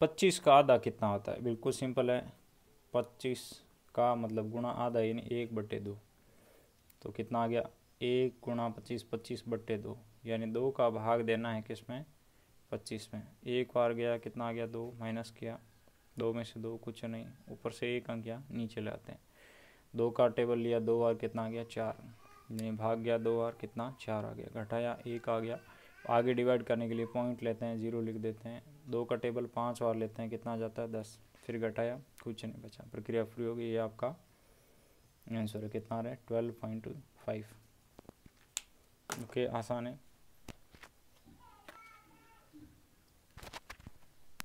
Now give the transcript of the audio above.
पच्चीस का आधा कितना होता है बिल्कुल सिंपल है पच्चीस का मतलब गुणा आधा यानी एक बटे दो तो कितना आ गया एक गुणा पच्चीस पच्चीस बट्टे दो यानी दो का भाग देना है किस में पच्चीस में एक बार गया कितना आ गया दो माइनस किया दो में से दो कुछ नहीं ऊपर से एक अंक गया नीचे लाते हैं दो का टेबल लिया दो बार कितना आ गया चार यानी भाग गया दो बार कितना चार आ गया घटाया एक आ गया आगे डिवाइड करने के लिए पॉइंट लेते हैं जीरो लिख देते हैं दो का टेबल पाँच बार लेते हैं कितना जाता है दस फिर घटाया कुछ नहीं बचा प्रक्रिया फ्री होगी ये आपका आंसर है कितना आ रहा है ट्वेल्व पॉइंट फाइव ओके आसान है